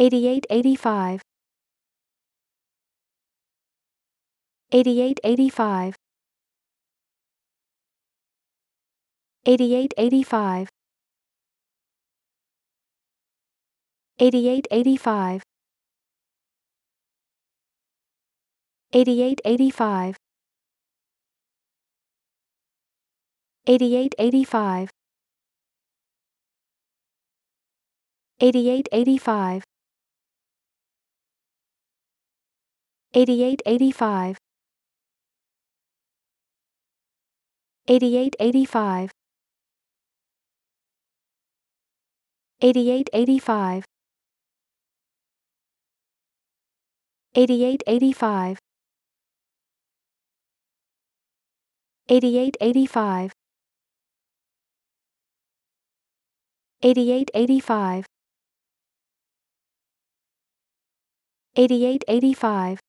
8885 8885 8885 8885 8885 8885 8885 8885 8885 8885 8885 8885 8885 8885